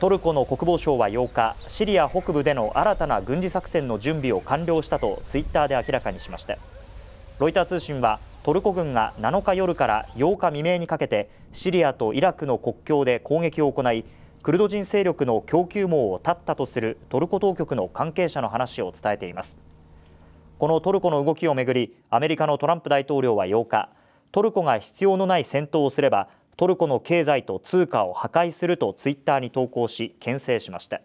トルコの国防省は8日シリア北部での新たな軍事作戦の準備を完了したとツイッターで明らかにしましたロイター通信はトルコ軍が7日夜から8日未明にかけてシリアとイラクの国境で攻撃を行いクルド人勢力の供給網を断ったとするトルコ当局の関係者の話を伝えていますこのトルコの動きをめぐりアメリカのトランプ大統領は8日トルコが必要のない戦闘をすればトルコの経済と通貨を破壊するとツイッターに投稿し牽制しました。